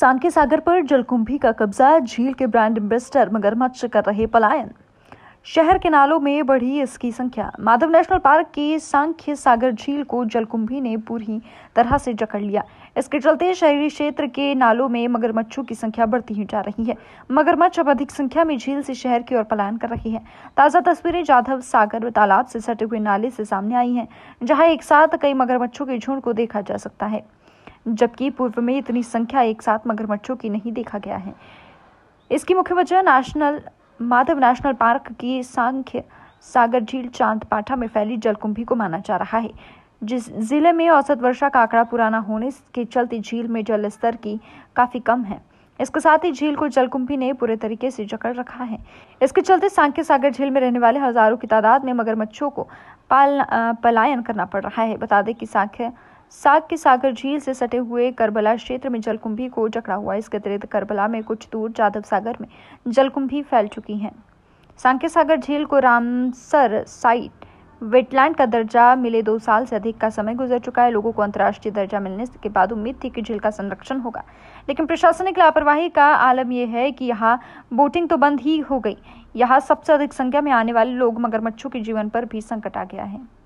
सांके सागर पर जलकुंभी का कब्जा झील के ब्रांड एम्बेसडर मगरमच्छ कर रहे पलायन शहर के नालों में बढ़ी इसकी संख्या माधव नेशनल पार्क के सांख्य सागर झील को जलकुंभी ने पूरी तरह से जकड़ लिया इसके चलते शहरी क्षेत्र के नालों में मगरमच्छों की संख्या बढ़ती ही जा रही है मगरमच्छ अब अधिक संख्या में झील से शहर की ओर पलायन कर रही है ताज़ा तस्वीरें जाधव सागर तालाब से सटे हुए नाले से सामने आई है जहाँ एक साथ कई मगरमच्छों के झुंड को देखा जा सकता है जबकि पूर्व में इतनी संख्या एक साथ मगरमच्छों की नहीं देखा गया है इसकी मुख्य वजह नेशनल माधव नेशनल पार्क की सांख्य सागर झील पाठा में फैली जलकुंभी को माना जा रहा है जिस जिले में औसत वर्षा का आंकड़ा पुराना होने के चलते झील में जल स्तर की काफी कम है इसके साथ ही झील को जलकुंभी ने पूरे तरीके से जकड़ रखा है इसके चलते सांख्य सागर झील में रहने वाले हजारों की तादाद में मगरमच्छों को पाल पलायन करना पड़ रहा है बता दें कि सांख्य साग के सागर झील से सटे हुए करबला क्षेत्र में जलकुंभी को जकड़ा हुआ इसके अतिरिक्त करबला में कुछ दूर जाधव सागर में जलकुंभी फैल चुकी है सांके सागर झील को रामसर साइट वेटलैंड का दर्जा मिले दो साल से अधिक का समय गुजर चुका है लोगों को अंतर्राष्ट्रीय दर्जा मिलने के बाद उम्मीद थी कि झील का संरक्षण होगा लेकिन प्रशासनिक लापरवाही का आलम यह है कि यहाँ बोटिंग तो बंद ही हो गई यहाँ सबसे अधिक संख्या में आने वाले लोग मगरमच्छों के जीवन पर भी संकट आ गया है